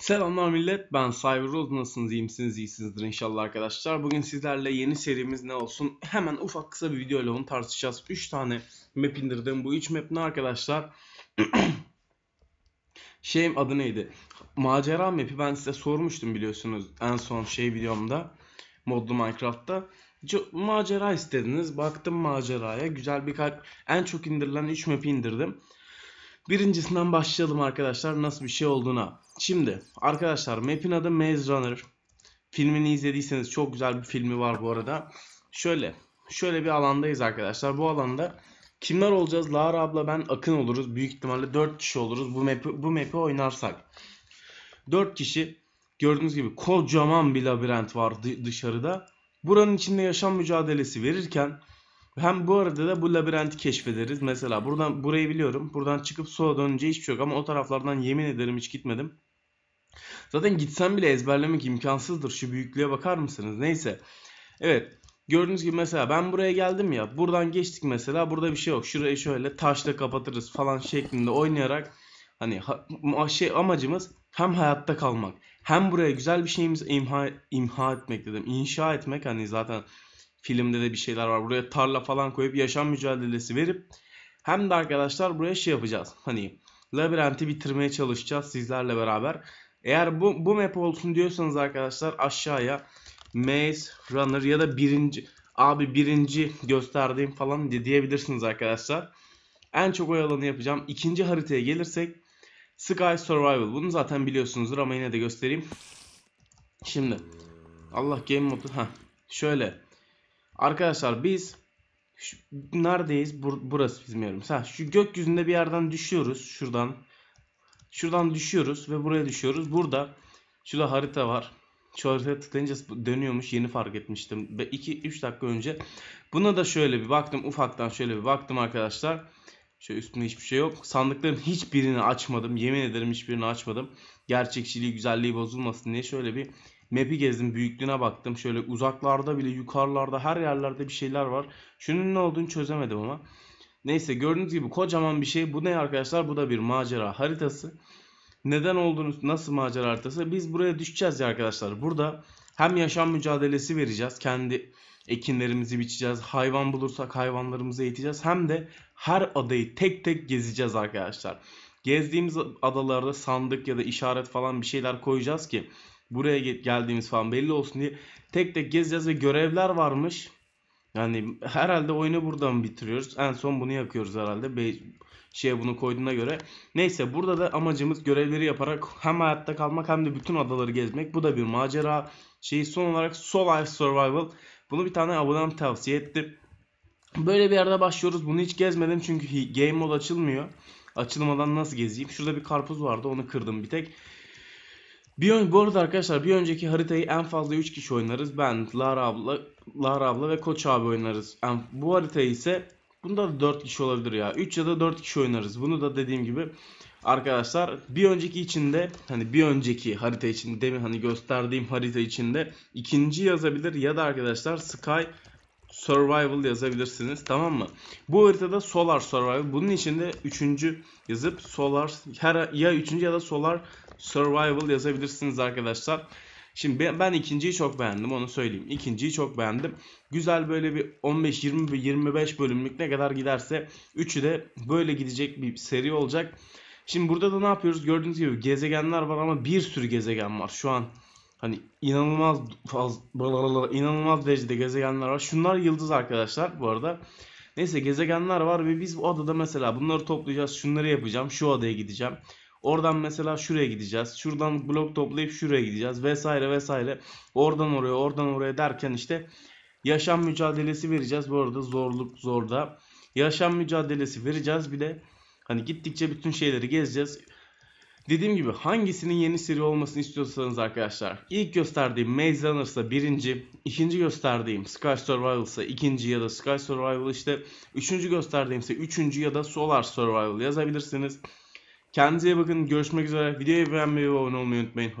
Selamlar millet ben Cyberworld nasılsınız iyi misiniz iyisinizdir inşallah arkadaşlar. Bugün sizlerle yeni serimiz ne olsun hemen ufak kısa bir video ile onu tartışacağız. 3 tane map indirdim bu 3 map ne arkadaşlar? şey adı neydi? Macera map'i ben size sormuştum biliyorsunuz en son şey videomda modlu Minecraft'ta. Macera istediniz baktım maceraya güzel bir kalp en çok indirilen 3 map'i indirdim. Birincisinden başlayalım arkadaşlar nasıl bir şey olduğuna. Şimdi arkadaşlar map'in adı Maze Runner. Filmini izlediyseniz çok güzel bir filmi var bu arada. Şöyle şöyle bir alandayız arkadaşlar. Bu alanda kimler olacağız? Lara abla ben Akın oluruz. Büyük ihtimalle 4 kişi oluruz bu map'i bu map'i oynarsak. 4 kişi gördüğünüz gibi kocaman bir labirent var dışarıda. Buranın içinde yaşam mücadelesi verirken hem bu arada da bu labirenti keşfederiz. Mesela buradan burayı biliyorum. Buradan çıkıp sola dönünce hiçbir şey yok ama o taraflardan yemin ederim hiç gitmedim. Zaten gitsem bile ezberlemek imkansızdır. Şu büyüklüğe bakar mısınız? Neyse. Evet. Gördüğünüz gibi mesela ben buraya geldim ya. Buradan geçtik mesela. Burada bir şey yok. Şurayı şöyle taşla kapatırız falan şeklinde oynayarak hani şey amacımız hem hayatta kalmak hem buraya güzel bir şeyimiz imha imha etmek dedim. İnşa etmek hani zaten Filmde de bir şeyler var. Buraya tarla falan koyup yaşam mücadelesi verip hem de arkadaşlar buraya şey yapacağız. Hani labirenti bitirmeye çalışacağız sizlerle beraber. Eğer bu, bu map olsun diyorsanız arkadaşlar aşağıya Maze Runner ya da birinci abi birinci gösterdiğim falan diyebilirsiniz arkadaşlar. En çok oyalanı yapacağım. İkinci haritaya gelirsek Sky Survival. Bunu zaten biliyorsunuzdur ama yine de göstereyim. Şimdi Allah game modu. ha Şöyle Arkadaşlar biz şu, neredeyiz? Bur burası bizim yerimiz. Ha, şu gökyüzünde bir yerden düşüyoruz. Şuradan. Şuradan düşüyoruz ve buraya düşüyoruz. Burada şurada harita var. Şu haritaya dönüyormuş. Yeni fark etmiştim. 2-3 dakika önce. Buna da şöyle bir baktım. Ufaktan şöyle bir baktım arkadaşlar. Şöyle üstünde hiçbir şey yok. Sandıkların hiçbirini açmadım. Yemin ederim hiçbirini açmadım. Gerçekçiliği, güzelliği bozulmasın diye şöyle bir Map'i gezdim. Büyüklüğüne baktım. Şöyle uzaklarda bile yukarılarda her yerlerde bir şeyler var. Şunun ne olduğunu çözemedim ama. Neyse gördüğünüz gibi kocaman bir şey. Bu ne arkadaşlar? Bu da bir macera haritası. Neden olduğunu nasıl macera haritası? Biz buraya düşeceğiz ya arkadaşlar. Burada hem yaşam mücadelesi vereceğiz. Kendi ekinlerimizi biçeceğiz. Hayvan bulursak hayvanlarımızı eğiteceğiz. Hem de her adayı tek tek gezeceğiz arkadaşlar. Gezdiğimiz adalarda sandık ya da işaret falan bir şeyler koyacağız ki buraya geldiğimiz falan belli olsun diye tek tek gezeceğiz ve görevler varmış. Yani herhalde oyunu buradan bitiriyoruz. En son bunu yapıyoruz herhalde. Be şeye bunu koyduğuna göre. Neyse burada da amacımız görevleri yaparak hem hayatta kalmak hem de bütün adaları gezmek. Bu da bir macera. Şey son olarak Solar Survival. Bunu bir tane abonem tavsiye etti. Böyle bir yerde başlıyoruz. Bunu hiç gezmedim çünkü game mod açılmıyor. Açılmadan nasıl gezeyim? Şurada bir karpuz vardı onu kırdım bir tek. Bir bu arada arkadaşlar bir önceki haritayı en fazla 3 kişi oynarız. Ben, Lara abla, Lara abla ve Koç abi oynarız. Yani bu haritayı ise bunda da 4 kişi olabilir ya. 3 ya da 4 kişi oynarız. Bunu da dediğim gibi arkadaşlar bir önceki içinde hani bir önceki harita içinde demin hani gösterdiğim harita içinde ikinci yazabilir ya da arkadaşlar Sky Survival yazabilirsiniz tamam mı? Bu haritada Solar Survival. Bunun içinde üçüncü yazıp Solar her ya üçüncü ya da Solar Survival yazabilirsiniz arkadaşlar. Şimdi ben ikinciyi çok beğendim onu söyleyeyim. İkinciyi çok beğendim. Güzel böyle bir 15 20 25 bölümlük ne kadar giderse üçü de böyle gidecek bir seri olacak. Şimdi burada da ne yapıyoruz? Gördüğünüz gibi gezegenler var ama bir sürü gezegen var şu an. Hani inanılmaz faz, inanılmaz derecede gezegenler var. Şunlar yıldız arkadaşlar bu arada. Neyse gezegenler var ve biz bu adada mesela bunları toplayacağız. Şunları yapacağım. Şu adaya gideceğim. Oradan mesela şuraya gideceğiz. Şuradan blok toplayıp şuraya gideceğiz vesaire vesaire. Oradan oraya, oradan oraya derken işte yaşam mücadelesi vereceğiz. Bu arada zorluk zorda. Yaşam mücadelesi vereceğiz bir de hani gittikçe bütün şeyleri gezeceğiz. Dediğim gibi hangisinin yeni seri olmasını istiyorsanız arkadaşlar ilk gösterdiğim Maze Runner'sa birinci, ikinci gösterdiğim Sky Survival ise ikinci ya da Sky Survival işte üçüncü gösterdiğim ise üçüncü ya da Solar Survival yazabilirsiniz. Kendinize bakın görüşmek üzere videoyu beğenmeyi ve abone olmayı unutmayın.